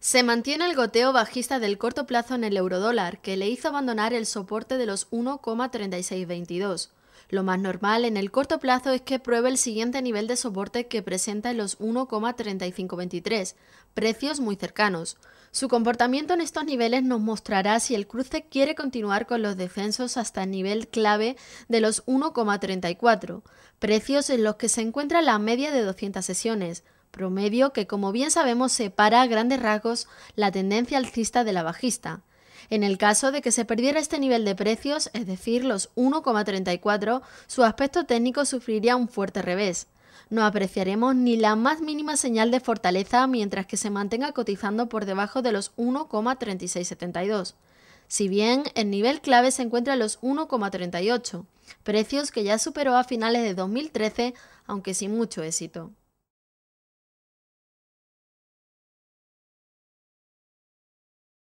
Se mantiene el goteo bajista del corto plazo en el eurodólar, que le hizo abandonar el soporte de los 1,3622. Lo más normal en el corto plazo es que pruebe el siguiente nivel de soporte que presenta en los 1,3523, precios muy cercanos. Su comportamiento en estos niveles nos mostrará si el cruce quiere continuar con los defensos hasta el nivel clave de los 1,34, precios en los que se encuentra la media de 200 sesiones promedio que como bien sabemos separa a grandes rasgos la tendencia alcista de la bajista. En el caso de que se perdiera este nivel de precios, es decir, los 1,34, su aspecto técnico sufriría un fuerte revés. No apreciaremos ni la más mínima señal de fortaleza mientras que se mantenga cotizando por debajo de los 1,3672. Si bien el nivel clave se encuentra en los 1,38, precios que ya superó a finales de 2013, aunque sin mucho éxito.